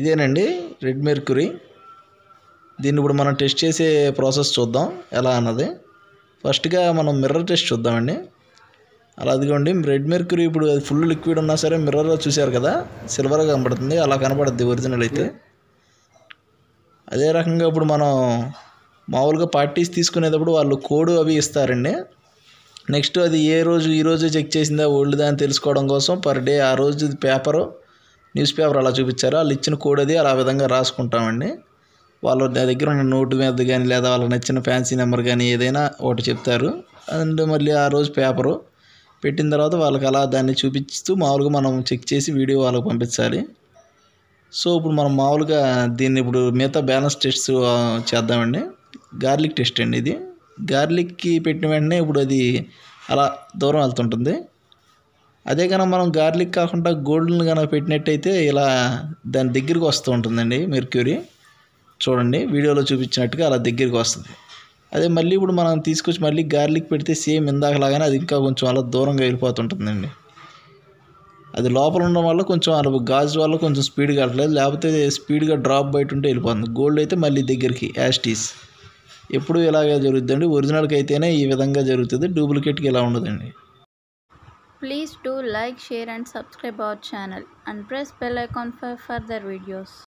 ఇదేనండి red mercury దీన్ని ఇప్పుడు మనం టెస్ట్ చేసే ప్రాసెస్ చూద్దాం ఎలా అన్నది ఫస్ట్గా మనం మిర్రర్ టెస్ట్ చూద్దామండి అలా అదిగోండి రెడ్ మెర్క్యూరీ ఇప్పుడు అది ఫుల్ లిక్విడ్ ఉన్నా సరే మిర్రర్లో చూసారు కదా సిల్వర్గా కనబడుతుంది అలా కనబడుద్ది ఒరిజినల్ అయితే అదే రకంగా ఇప్పుడు మనం మామూలుగా పార్టీస్ తీసుకునేటప్పుడు వాళ్ళు కోడ్ అవి ఇస్తారండి నెక్స్ట్ అది ఏ రోజు ఈ చెక్ చేసిందా ఓల్డ్దా అని తెలుసుకోవడం కోసం పర్ డే ఆ రోజు పేపరు న్యూస్ పేపర్ అలా చూపించారు వాళ్ళు ఇచ్చిన కోడ్ అది అలా విధంగా రాసుకుంటామండి వాళ్ళు నా దగ్గర ఉన్న నోటు మీద కానీ లేదా వాళ్ళకి నచ్చిన ఫ్యాన్సీ నెంబర్ కానీ ఏదైనా ఒకటి చెప్తారు అండ్ మళ్ళీ ఆ రోజు పేపరు పెట్టిన తర్వాత వాళ్ళకి అలా దాన్ని చూపిస్తూ మామూలుగా మనం చెక్ చేసి వీడియో వాళ్ళకి పంపించాలి సో ఇప్పుడు మనం మామూలుగా దీన్ని ఇప్పుడు మిగతా బ్యాలెన్స్ టెస్ట్ చేద్దామండి గార్లిక్ టెస్ట్ అండి ఇది గార్లిక్కి పెట్టిన వెంటనే ఇప్పుడు అది అలా దూరం వెళ్తుంటుంది అదే కనుక మనం గార్లిక్ కాకుండా గోల్డ్ని కనుక పెట్టినట్టయితే ఇలా దాని దగ్గరికి వస్తూ ఉంటుందండి మెర్క్యూరీ చూడండి వీడియోలో చూపించినట్టుగా అలా దగ్గరికి వస్తుంది అదే మళ్ళీ ఇప్పుడు మనం తీసుకొచ్చి మళ్ళీ గార్లిక్ పెడితే సేమ్ ఇందాకలాగానే అది ఇంకా కొంచెం అలా దూరంగా వెళ్ళిపోతుంటుందండి అది లోపల ఉండడం వల్ల కొంచెం అలా గాజు వల్ల కొంచెం స్పీడ్గా వెళ్ళట్లేదు లేకపోతే స్పీడ్గా డ్రాప్ బయట ఉంటే వెళ్ళిపోతుంది గోల్డ్ అయితే మళ్ళీ దగ్గరికి యాస్టీస్ ఎప్పుడు ఇలాగే జరుగుతుందండి ఒరిజినల్కి అయితేనే ఈ విధంగా జరుగుతుంది డూప్లికేట్కి ఇలా ఉండదండి Please do like, share and subscribe our channel and press bell icon for further videos.